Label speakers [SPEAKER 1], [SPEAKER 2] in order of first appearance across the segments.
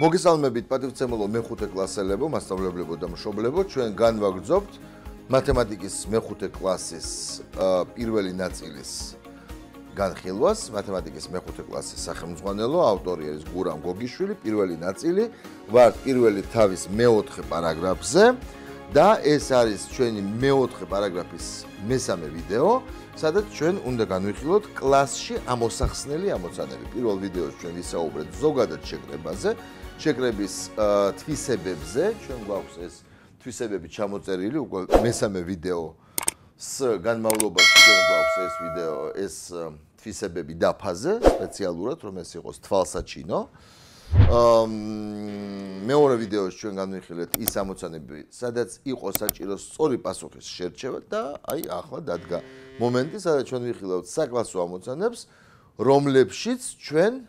[SPEAKER 1] მოგესალმებით პატივცემულო მეხუთე კლასელებო, მასწავლებლებო და მშობლებო, ჩვენ განვაგრძობთ მათემატიკის მეხუთე კლასის პირველი ნაწილის განხილვას. მათემატიკის მეხუთე კლასის სახელმძღვანელო ავტორი არის გურამ გოგიშვილი, პირველი ნაწილი, ვარ პირველი თავის მეოთხე პარაგრაფზე და ეს არის ჩვენი მეოთხე პარაგრაფის მესამე ვიდეო, სადაც ჩვენ უნდა განვიხილოთ კლასში ამოსახსნელი ამოცანები. პირველ ვიდეოში ჩვენ ვისაუბრეთ ზოგადად შეკრებაზე, შეკრების თვისებებზე ჩვენ გვაქვს ეს თვისებები ჩამოწერილი უკვე მესამე ვიდეო ს განმავლობაში ჩვენ გვაქვს ეს ვიდეო ეს თვისებები და ფაზა სპეციალურად რომ ეს იყოს თვალსაჩინო აა მეორე ვიდეოში ჩვენ განვიხილეთ ის ამოცანები სადაც იყო საჭირო სწორი პასუხის შერჩევა და აი ახლა დადგა მომენტი სადაც ჩვენ ვიხილავთ საკლასო ამოცანებს რომლებშიც ჩვენ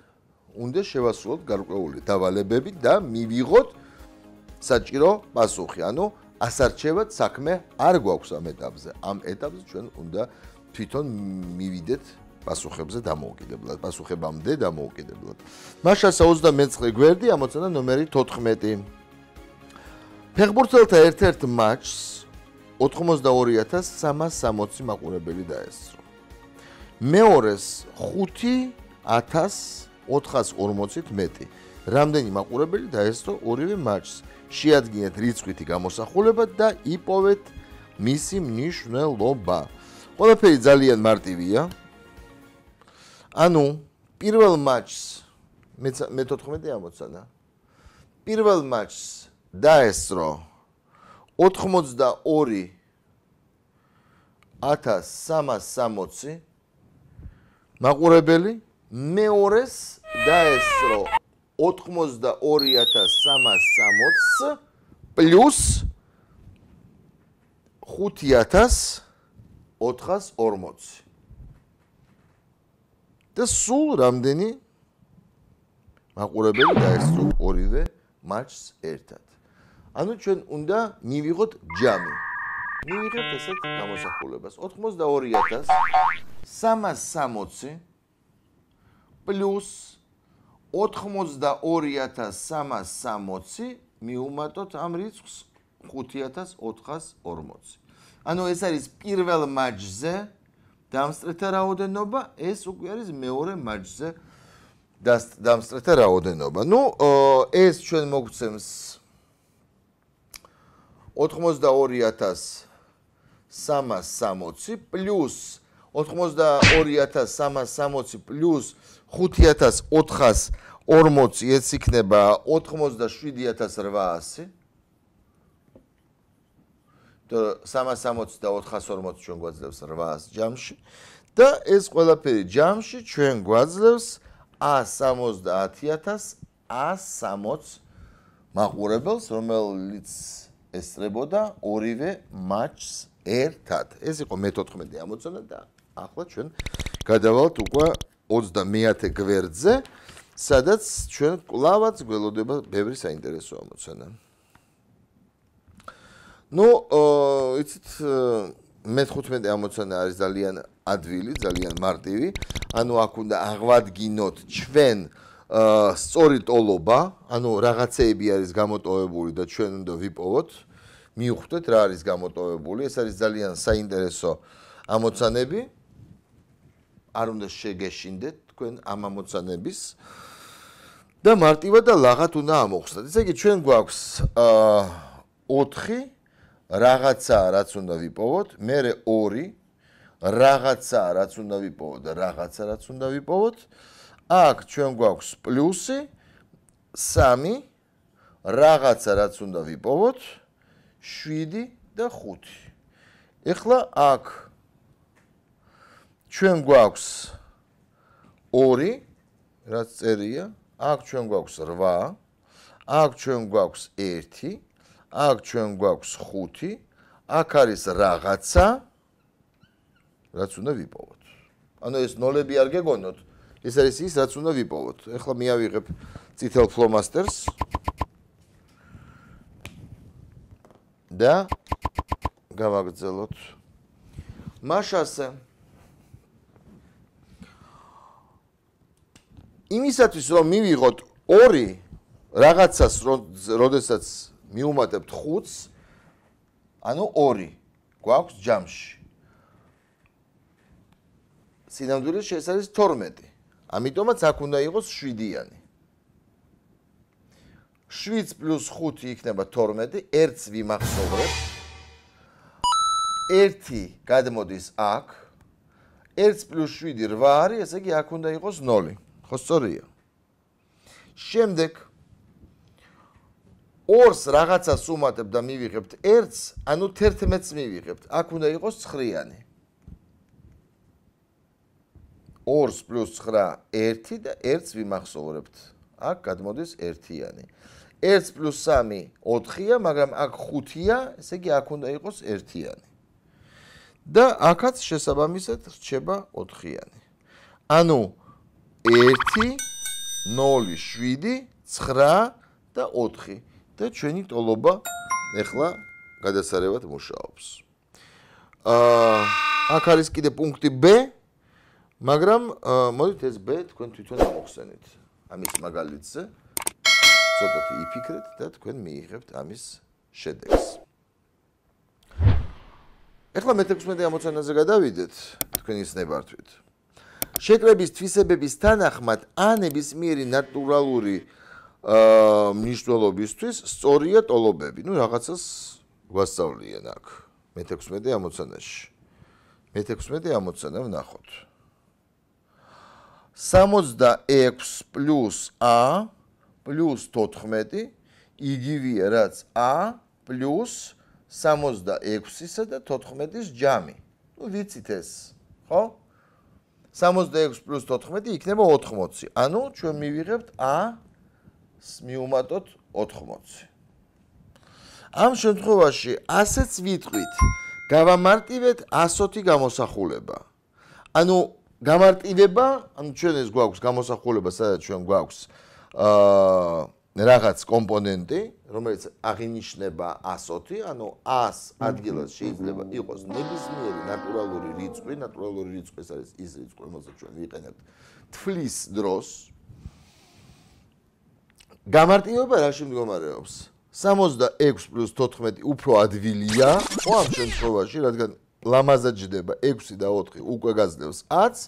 [SPEAKER 1] უნდა შევასრულოთ გარკვეული დავალებები და მივიღოთ საჭირო პასუხი. ანუ ასარჩევად საქმე არ გვაქვს ამ ეტაპზე. ამ ეტაპზე ჩვენ უნდა თვითონ მივიდეთ პასუხებზე დამოუკიდებლად, პასუხებამდე დამოუკიდებლად. მაშასა 29-ე გვერდი, ამოცანა ნომერი 14. ფეხბურთელთა ერთ-ერთ მატჩს 82360 მაყურებელი დაესწრო. მეორეს 5000 441. რამდენი მაყურებელი დაესწრო ორივე მატჩს? შეადგინეთ რიცხვითი გამოსახულება და იპოვეთ მისი მნიშვნელობა. ყველაფერი ძალიან მარტივია. ანუ პირველ მატჩს მე 14 ამოცანა. პირველ მატჩს დაესწრო 82 1360 მაყურებელი მეორეს და ეს რო 82360 პლუს 5440 და სულ რამდენი მაყურებელი დაესწრო ორივე მარჩს ერთად. ანუ ჩვენ უნდა მივიღოთ ჯამი. მივიღეთ ესეთ გამოსახულებას 82360 პლუს 82360 მიუმატოთ ამ რიცხვს 5440. ანუ ეს არის პირველ მატჩზე დამსწრეთა რაოდენობა, ეს უკვე არის მეორე მატჩზე დამსწრეთა რაოდენობა. ნუ ეს ჩვენ მოგვცემს 82360 პლუს 82360 პლუს 5440 ეს იქნება 87800. તો 360 და 440 ჩვენ გვაძლევს 800 ჯამში და ეს ყველაფერი ჯამში ჩვენ გვაძლევს 170160 მაყურებელს, რომელიც ესწრებოდა ორივე მატჩს ერთად. ეს იყო მე-14 ამოცანა და ახლა ჩვენ გადავალთ უკვე 30-ე გვერდზე, სადაც ჩვენ კლავაც გველოდება ბევრი საინტერესო ამოცანა. ну, э, ицит მე-15 ამოცანა არის ძალიან ადვილი, ძალიან მარტივი. ანუ აქ უნდა აღვადგინოთ ჩვენ э, სწორი ტოლობა, ანუ რაღაცეები არის გამოტოვებული და ჩვენ უნდა ვიპოვოთ, მიუხვდეთ რა არის გამოტოვებული. ეს არის ძალიან საინტერესო ამოცანები. არ უნდა შეგეშინდეთ თქვენ ამ ამოცანების და მარტივა და ლაღათ უნდა ამოხსნათ. ესე იგი ჩვენ გვაქვს აა 4 რაღაცა რაც უნდა ვიპოვოთ, მე 2 რაღაცა რაც უნდა ვიპოვოთ და რაღაცა რაც უნდა ვიპოვოთ. აქ ჩვენ გვაქვს პლუსი 3 რაღაცა რაც უნდა ვიპოვოთ 7 და 5. ეხლა აქ 3 7 ჩვენ გვაქვს 2 რაც წერია აქ ჩვენ გვაქვს 8 აქ ჩვენ გვაქვს 1 აქ ჩვენ გვაქვს 5 აქ არის რაღაცა რაც უნდა ვიპოვოთ ანუ ეს ნოლები არ გეგონოთ ეს არის ის რაც უნდა ვიპოვოთ ეხლა მეავიღებ წითელ ფლომასტერს და გავაგრძელოთ машасе იმისათვის რომ მივიღოთ 2 რაღაცას რომ შესაძაც მიუმატებთ 5-ს ანუ 2 გვაქვს ჯამში სინამდვილეში ეს არის 12 ამიტომაც აქ უნდა იყოს 7-იანი 7 პლუს 5 იქნება 12 ერთს ვიმახსოვრებ 1 გადმოდის აქ 1 + 7 8 არის, ესე იგი აქ უნდა იყოს 0. ხო სწორია შემდეგ ორს რაღაცას უმატებ და მივიღებთ ერთს ანუ 11-ს მივიღებთ აქ უნდა იყოს 9-იანი ორს პლუს 9 1 და ერთს ვიმახსოვრებთ აქ გამოდის 1-იანი ერთს პლუს 3 4-ია მაგრამ აქ 5-ია ესე იგი აქ უნდა იყოს 1-იანი და აქაც შესაბამისად რჩება 4-იანი ანუ 1 1 1.07.9 და 4 და ჩვენი ტოლობა ეხლა გადასარევად მუშაობს. აა აქ არის კიდე პუნქტი B, მაგრამ მოდით ეს B თქვენ თვითონ მოხსენით. ამის მაგალითზე ცოტათი იფიქრეთ და თქვენ მიიღებთ ამის შედეგს. ეხლა მე-16 ამოცანაზე გადავიდეთ თქვენის ნებართვით. შეკრების თვისებების თანახმად ანების მერი ნატურალური აა მნიშვნელობისთვის სწორია ტოლობები. ნუ რაღაცას გვასწავლიან აქ. მე-16 ამოცანაში. მე-16 ამოცანა ვნახოთ. 66 პლუს a პლუს 14 იგივეა რაც a პლუს 66-ისა და 14-ის ჯამი. ნუ ვიცით ეს, ხო? 66 პლუს 14 იქნება 80. ანუ ჩვენ მივიღებთ A-ს მიუმატოთ 80. ამ შემთხვევაში ასეც ვიტყვით, გავამარტივეთ 100-ი გამოსახულება. ანუ გამარტივება, ანუ ჩვენ ეს გვაქვს გამოსახულება, სადაც ჩვენ გვაქვს აა რაღაც კომპონენტი, რომელიც აღინიშნება 100, ანუ 100 ადგილას შეიძლება იყოს ნებისმიერი ნატურალური რიცხვი, ნატურალური რიცხვი ეს არის ის რიცხვი, რომელსაც ჩვენ ვიყენებთ თვლის დროს. გამარტივება რა შემდგომარეობს? 66 14 უფრო ადვილია, ყოველ შემთხვევაში, რადგან ლამაზად ჯდება 6 და 4 უკვე გაძლევს 10.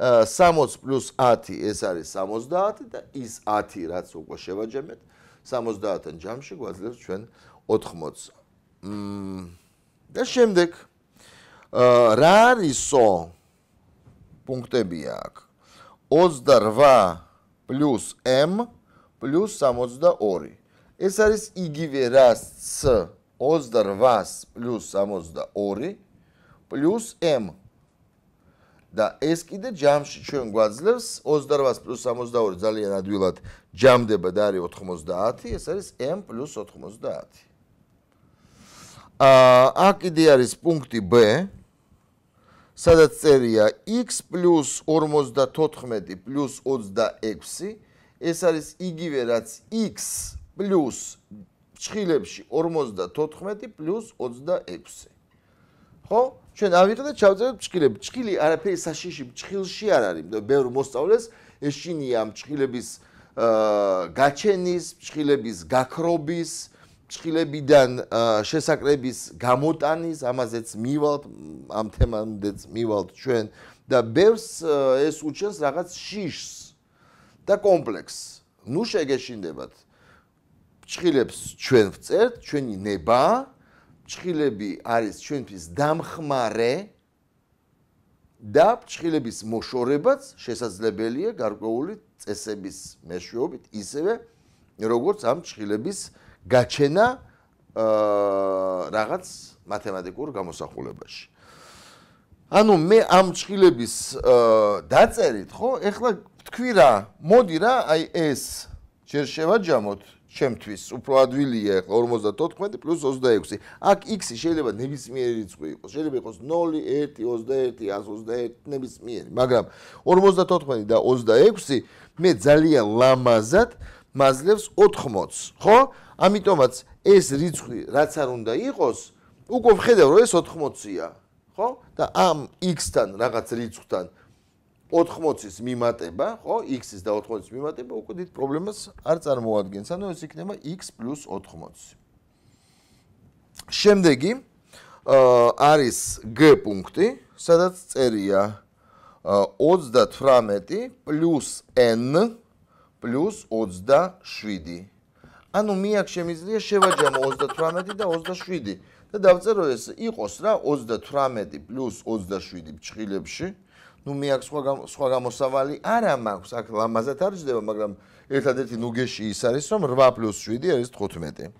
[SPEAKER 1] 60 პლუს 10 ეს არის 70 და ის 10 რაც უკვე შევაჯამეთ 70-დან ჯამში გვაძლევს ჩვენ 80-ს. მმ და შემდეგ რა არისო პუნქტები აქვს 28 პლუს m პლუს 62. ეს არის იგივე რაც 28 პლუს 62 პლუს m და ეს კიდე ჯამში ჩვენ გვაძლევს 28 + 62 ძალიან ადვილად ჯამდება და არის 90, ეს არის m + 90. აა აქ კიდე არის პუნქტი b სადაც წერია x + 54 + 26, ეს არის იგივე რაც x + ჩხილებში 54 + 26. ხო? ჩვენ ავიღეთ ჩავწეროთ ბჭკილები. ბჭკილი არაფერი საშიში, ბჭხილში არ არის, მე ბევრ მოსწავლეს ეშინია ბჭკილების აა გაჩენის, ბჭკილების გაქრობის, ბჭკილებიდან შესაკრების გამოტანის, ამაზეც მივალთ ამ თემამდეც მივალთ ჩვენ და ბევრს ეს უჩენს რაღაც შიშს და კომპლექს. ნუ შეგეშინდებათ. ბჭკილებს ჩვენ ვწერთ, ჩვენი ნება ჭხილები არის ჩვენთვის დამხმარე და ჭხილების მოშორებაც შესაძლებელია გარკვეული წესების მეშვეობით ისევე როგორც ამ ჭხილების გაჩენა აა რაღაც მათემატიკურ გამოსახულებაში. ანუ მე ამ ჭხილების აა დაწერით ხო? ეხლა თქვი რა, მოდი რა, აი ეს ჯერ შევაჯამოთ ჩემთვის უფრო ადვილია 54 პლუს 26. აქ x-ი შეიძლება ნებისმიერი რიცხვი იყოს. შეიძლება იყოს 0, 1, 21, 121, ნებისმიერი, მაგრამ 54 და 26 მე ძალიან ლამაზად მაძლევს 80-ს, ხო? ამიტომაც ეს რიცხვი რაც არ უნდა იყოს, უკვე ხედავ რომ ეს 80-ია, ხო? და ამ x-თან რაღაც რიცხვთან 0 80-ის მიმატება, ხო, x-ის და 80-ის მიმატება უკვე დიდ პრობლემას არ წარმოადგენს. ანუ ეს იქნება x + 80. შემდეგი აა არის g პუნქტი, სადაც წერია 38 n 27. ანუ მეяк შემიძლია შევაჯამო 38 და 27 და დავწერო ეს იყოს რა 38 27 ბჭხილებში. ნუ მე აქვს სხვა სხვა გამოსავალი არა მაქვს აქ ლამაზად არ ჯდება მაგრამ ერთადერთი ნუგეში ის არის რომ 8 7 არის 15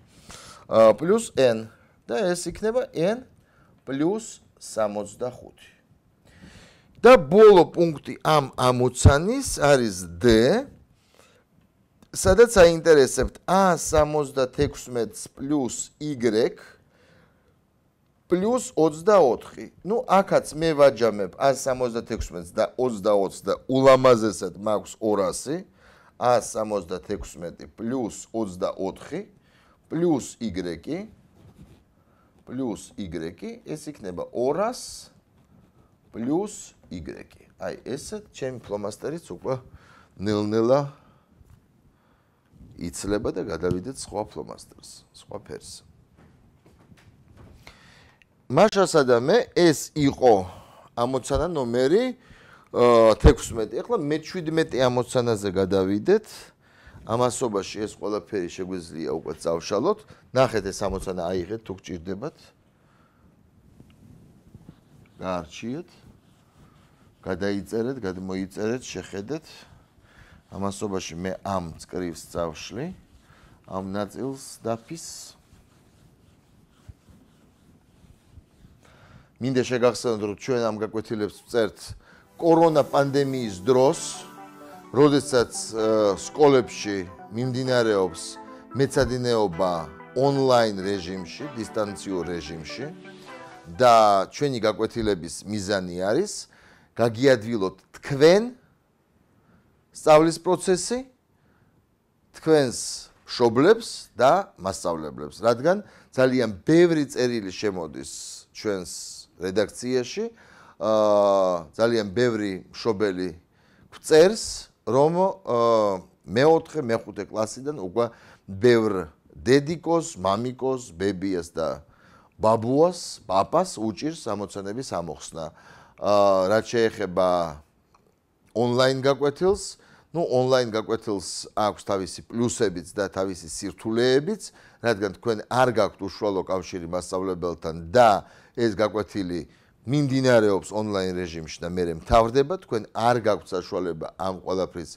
[SPEAKER 1] აა პლუს n და ეს იქნება n 65 და ბოლო პუნქტი ამ ამოცანის არის d სადაც აინტერესებთ a 76 y პლუს 24. ნუ აქაც მე ვაჯამებ 176 და 24 და ულამაზესად მაქვს 200. 176 პლუს 24 პლუს y პლუს y ეს იქნება 200 პლუს y. აი ესე ჩემი ფლომასტერიც უკვე ნელ-ნელა იწლება და გადავიდეთ სხვა ფლომასტერს, სხვა ფერს. მაშასადამე ეს იყო ამოცანა ნომერი 16. ეხლა მე 17 ამოცანაზე გადავიდეთ. ამასობაში ეს ყველაფერი შეგვიძლია უკვე წავშალოთ. ნახეთ ეს ამოცანა აიღეთ თუ გჭირდებათ. გაარჩიეთ. გადაიწერეთ, გადმოიწერეთ, შეხედეთ. ამასობაში მე ამ წკრივს წავშლი. ამ ნაწილს დაფის. მინდა შეგახსენოთ რომ ჩვენ ამ გაკვეთილებს წერთ კორონა პანდემიის დროს როდესაც სკოლებში მიმდინარეობს მეცადინეობა ონლაინ რეჟიმში, დისტანციურ რეჟიმში და ჩვენი გაკვეთილების მიზანი არის გაგიადვილოთ თქვენ სწავლის პროცესი თქვენს მშობლებს და მასწავლებლებს, რადგან ძალიან ბევრი წერილი შემოდის ჩვენს რედაქციაში აა ძალიან ბევრი მშობელი წერს, რომ მეოთხე, მეხუთე კლასიდან უკვე ბევრ დედიკოს, მამიკოს, ბებიას და ბაბუას, პაპას უჭირს ამოცანების ამოხსნა. აა რაც შეეხება ონლაინ გაკვეთილს, ну онлайн გაკვეთილს აქვს თავისი პლუსებიც და თავისი სირთულეებიც, რადგან თქვენ არ გაქვთ უშუალო კავშირი მასწავლებელთან და აა ეს გაკვეთილი მიმდინარეობს ონლაინ რეჟიმში და მე მთავრდება თქვენ არ გაქვთ საშუალება ამ ყველაფრის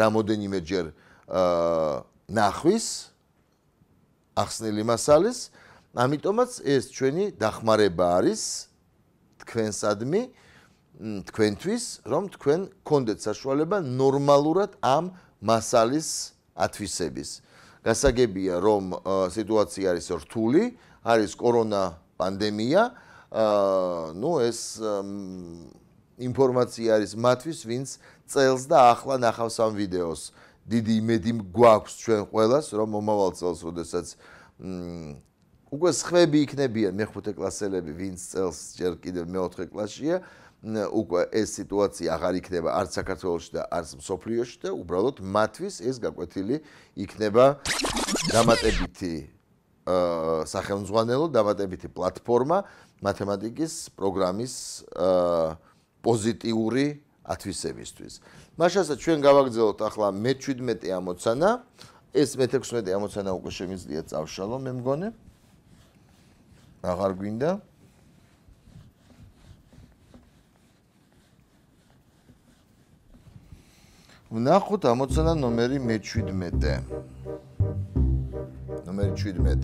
[SPEAKER 1] რამოდენიმეჯერ აა ნახვის ახსნილი მასალის ამიტომაც ეს ჩვენი დახმარება არის თქვენსადმი თქვენთვის რომ თქვენ კონდეთ საშუალება ნორმალურად ამ მასალის ათვისების გასაგებია რომ სიტუაცია არის რთული არის კორონა პანდემია, აა, ну, ეს ინფორმაცია არის მათთვის, ვინც წელს და ახლა ნახავს ამ ვიდეოს. დიდი იმედი გვაქვს ჩვენ ყველას, რომ მომავალ წელს, როდესაც მ უკვე ხვები იქნებიან მეხუთე კლასელები, ვინც წელს ჯერ კიდევ მეოთხე კლასშია, უკვე ეს სიტუაცია აღარ იქნება არც საქართველოში და არც მსოფლიოში და უბრალოდ მათთვის ეს გაკვეთილი იქნება დამატებითი სახელმძღვანელო დამატებითი პლატფორმა მათემატიკის პროგრამის პოზიტიური ათვისებისთვის. მაშასაც ჩვენ გავაგრძელოთ ახლა მე-17 ამოცანა, ეს მე-16 ამოცანა უკვე შემიძლია წავშალო, მე მგონი. აღარ გვინდა. ვნახოთ ამოცანა ნომერი მე-17. ნომერი 17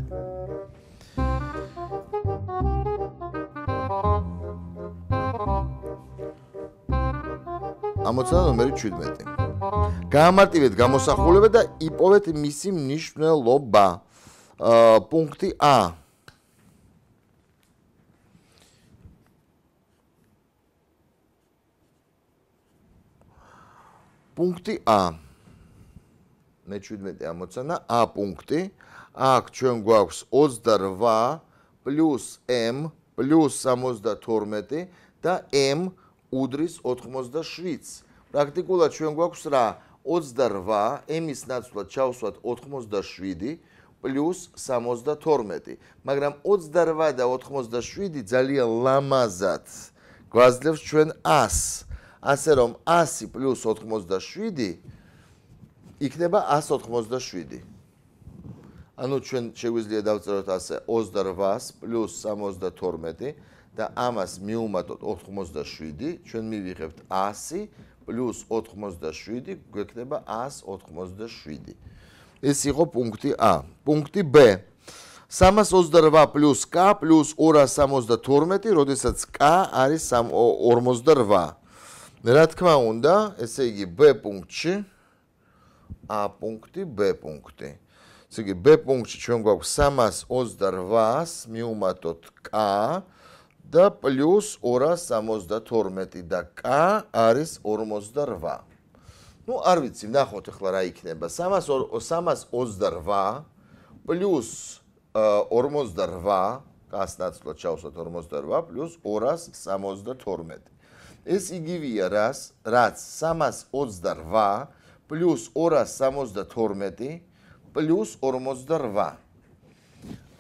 [SPEAKER 1] ამოცანა ნომერი 17. გაამარტივეთ გამოსახულება და იპოვეთ მისი მნიშვნელობა. აა პუნქტი A. პუნქტი A. მე 17 ამოცანა A პუნქტი. აა აქ ჩვენ გვაქვს 28 m 72 და m უდრის 87-ს. პრაქტიკულად ჩვენ გვაქვს რა? 28 m-ის ნაცვლად ჩავსვათ 87 პლუს 72. მაგრამ 28 და 87 ძალიან ლამაზად გვაძლევს ჩვენ 100. ასე რომ 100 პლუს 87 იქნება 187. ანუ ჩვენ შეგვიძლია დავწეროთ ასე 28-ს პლუს 72 და ამას მივუმატოთ 87, ჩვენ მივიღებთ 100 პლუს 87 გვექნება 187. ეს იყო პუნქტი A. პუნქტი B. 328 პლუს K პლუს 272, როდესაც K არის 48. რა თქმა უნდა, ესე იგი B პუნქტში A პუნქტი B პუნქტია. ესე იგი B პუნქტში ჩვენ გვაქვს 328-ს მიუმატოთ K და პლუს 272 და K არის 48. ну, а ვიცი, ნახოთ ახლა რა იქნება. 300 328 პლუს 48 გას ნაცვლად ჩავსვათ 48 პლუს 272. ეს იგივეა რას? რაც 328 პლუს 272 პლუს 48.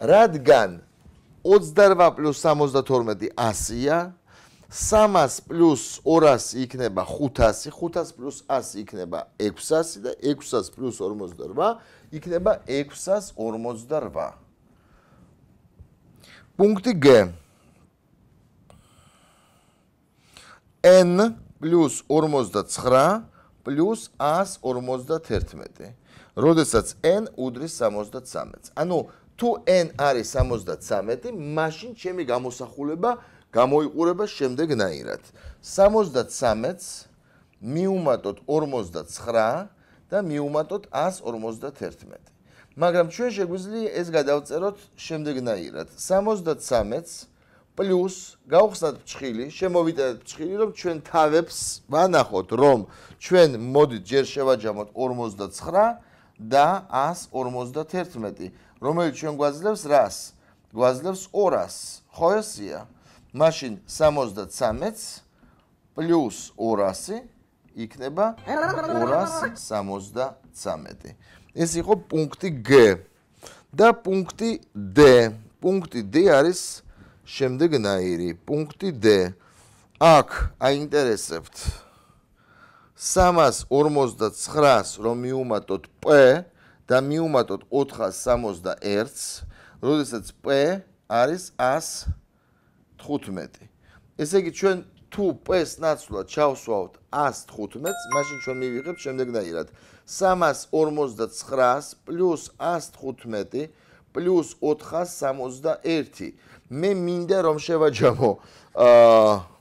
[SPEAKER 1] რადგან 28 პლუს 72 100-ია, 300 პლუს 200 იქნება 500, 500 პლუს 100 იქნება 600 და 600 პლუს 48 იქნება 648. პუნქტი G. n + 49 + 151. როდესაც n უდრის 73-ს. ანუ თუ n არის 73, მაშინ ჩემი გამოსახულება გამოიყურება შემდეგნაირად. 73-ს მიუმატოთ 49 და მიუმატოთ 151. მაგრამ ჩვენ შეგვიძლია ეს გადავწეროთ შემდეგნაირად. 73-ს პლუს გავხსნათ ფრჩილი, შემოვიტანეთ ფრჩილი, რომ ჩვენ თავებს ვანახოთ, რომ ჩვენ მოდით ჯერ შევაჯამოთ 49 და 151, რომელიც ჩვენ გვაძლევს რას? გვაძლევს 200-ს. ხო ესეა? მაშინ 73-ს პლუს 200-ი იქნება 273. ეს იყო პუნქტი G და პუნქტი D. პუნქტი D არის შემდეგნაირი. პუნქტი D. აქ აინტერესებთ 349-ს რომ მიუმატოთ p და მიუმატოთ 461-ს, როდესაც p არის 115. ესე იგი ჩვენ თუ p-ს ნაცვლად ჩავსვავთ 115-ს, მაშინ ჩვენ მივიღებთ შემდეგნაირად: 349-ს პლუს 115 პლუს 461. მე მინდა რომ შევაჯამო აა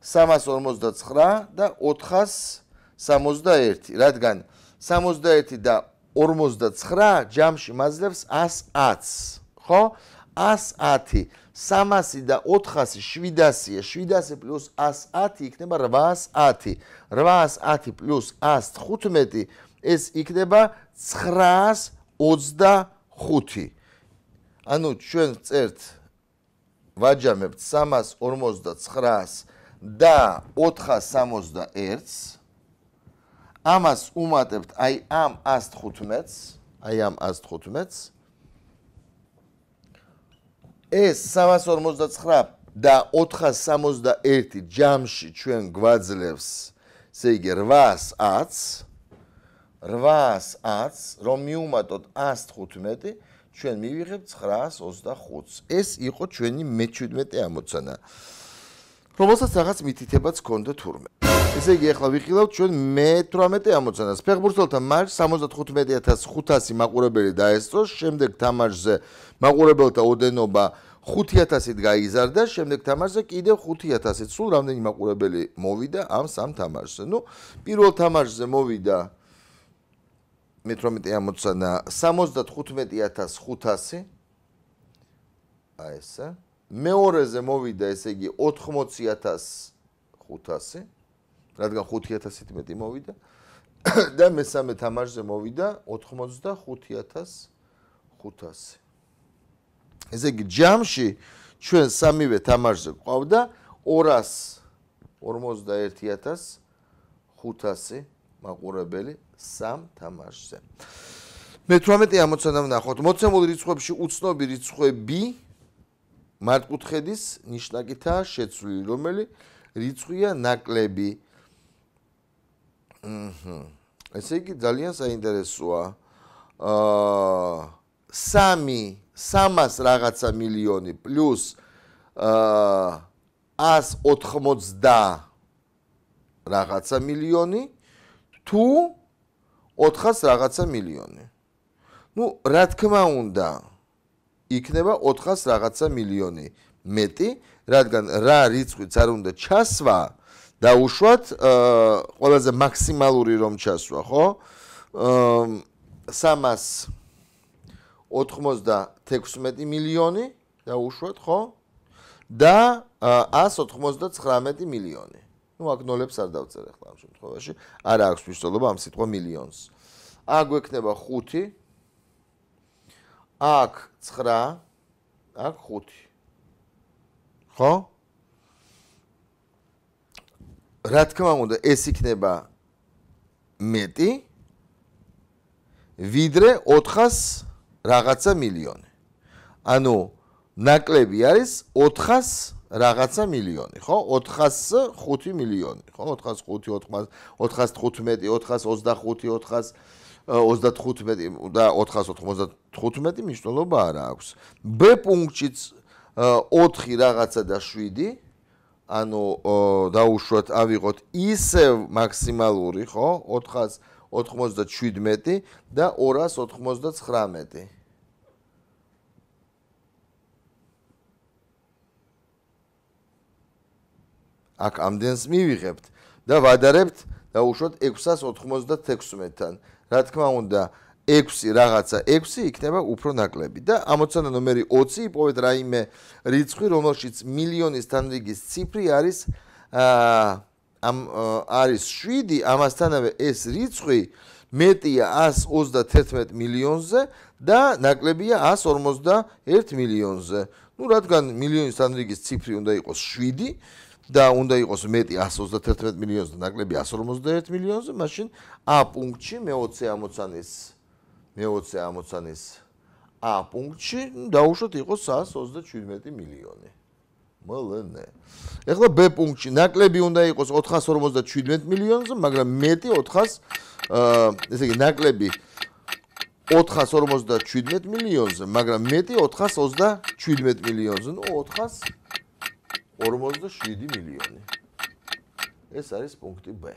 [SPEAKER 1] 359 და 461, რადგან 61 და 59 ჯამში მაძლევს 110-ს, ხო? 110 300 და 400 700-ია, 700 პლუს 110 იქნება 810. 810 პლუს 115 ეს იქნება 925. ანუ ჩვენ წერთ ვაჯამებთ 359-ს და 461-ს ამას უმატებთ აი ამ 115-ს, აი ამ 115-ს. ეს 359 და 461 ჯამში ჩვენ გვვაძლევს, ესე იგი 810-ს, 810-ს, რომ მიუმატოთ 115-ს ჩვენ მივიღებთ 925-ს. ეს იყო ჩვენი მე-17 ამოცანა. რომელსაც რაღაც მითითებაც ჰქონდა თურმე. ესე იგი, ახლა ვიხილავთ ჩვენ მე-18 ამოცანას. ფეხბურთელთა მარშ 75500 მაყურებელი დაესწროს, შემდეგ თამაშზე მაყურებელთა ოდენობა 5000-ით გაიზარდა, შემდეგ თამაშზე კიდევ 5000-ით. სულ რამდენი მაყურებელი მოვიდა ამ სამ თამაშზე? ნუ, პირველ თამაშზე მოვიდა მე-18 ამოცანა 75500. აი ესაა მეორეზე მოვიდა, ესე იგი 80500. რადგან 5011 მოვიდა და მესამე თამაშზე მოვიდა 85500. ესე იგი ჯამში ჩვენ სამივე თამაშზე გვყავდა 241500 მაყურებელი სამ თამაშზე. მე-18 ამოცანამ ნახოთ. მოცემული რიცხვებში უცნობი რიცხვები მარკუთხედის ნიშნაკითა შეცვლილი, რომელი რიცხვია ნაკლები. აჰა. ესე იგი ძალიან საინტერესოა. აა 3 300 რაღაცა მილიონი პლუს აა 180 რაღაცა მილიონი თუ 400 რაღაცა მილიონი. Ну, რა თქმა უნდა, იქნება 400 რაღაცა მილიონი მეტი, რადგან რა რიცხვიც არ უნდა ჩასვა და უშვათ ყველაზე მაქსიმალური რომ ჩასვა, ხო? 396 მილიონი და უშვათ, ხო? და 199 მილიონი. ну აქ ნოლებს არ დავწერე ხოლმე ამ შემთხვევაში არ აქვს მნიშვნელობა ამ სიტყვა მილიონს. აგვექნება 5 აქ 9 აქ 5 ხო რა თქმა უნდა ეს იქნება მეტი ვიდრე 400 რაღაცა მილიონი ანუ ნაკლები არის 400 რაღაცა მილიონი, ხო? 405 მილიონი, ხო? 405, 415, 425, 435 და 15 მნიშვნელობა არა აქვს. B პუნქტში 4 რაღაცა და 7 ანუ დაუშვათ ავიღოთ ისევ მაქსიმალური, ხო? 497 და 299. აქ ამდენს მივიღებთ და ვადარებთ დაუშვათ 686-თან. რა თქმა უნდა, 6 რაღაცა 6 იქნება უფრო ნაკლები და ამოცანა ნომერი 20 იპოვეთ რაიმე რიცხვი რომელშიც მილიონის თანრიგის ციფრი არის აა ამ არის 7 ამასთანავე ეს რიცხვი მეტია 131 მილიონზე და ნაკლებია 151 მილიონზე. ну რადგან მილიონის თანრიგის ციფრი უნდა იყოს 7 და უნდა იყოს მეტი 131 მილიონზე და ნაკლები 151 მილიონზე, მაშინ ა პუნქტში მე 20 ამოცანის მე-20 ამოცანის ა პუნქტში დაუშვოთ იყოს 137 მილიონი. მლნ. ეხლა ბ პუნქტში ნაკლები უნდა იყოს 457 მილიონზე, მაგრამ მეტი 400 ა ესე იგი ნაკლები 457 მილიონზე, მაგრამ მეტი 427 მილიონზე, ნუ 457 მილიონი. ეს არის პუნქტი ბ.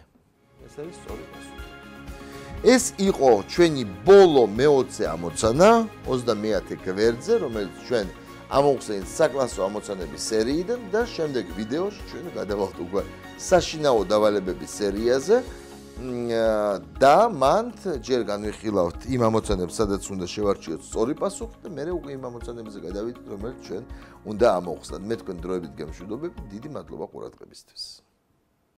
[SPEAKER 1] ეს არის სწორი პასუხი. ეს იყო ჩვენი ბოლო მეოცე ამოცანა 30-ე კვერძზე რომელიც ჩვენ ამოვხსენით საკლასო ამოცანების სერიიდან და შემდეგ ვიდეოში ჩვენ გადავალთ უკვე საშინაო დავალებების სერიაზე და მანდ ჯერ განვიხილავთ იმ ამოცანებს სადაც უნდა შევარჩიოთ სწორი პასუხი და მე უკვე იმ ამოცანებზე გადავიდეთ რომელიც ჩვენ უნდა ამოვხსნათ მე თქვენ დროებით გემშვიდობებით დიდი მადლობა ყურადღებისთვის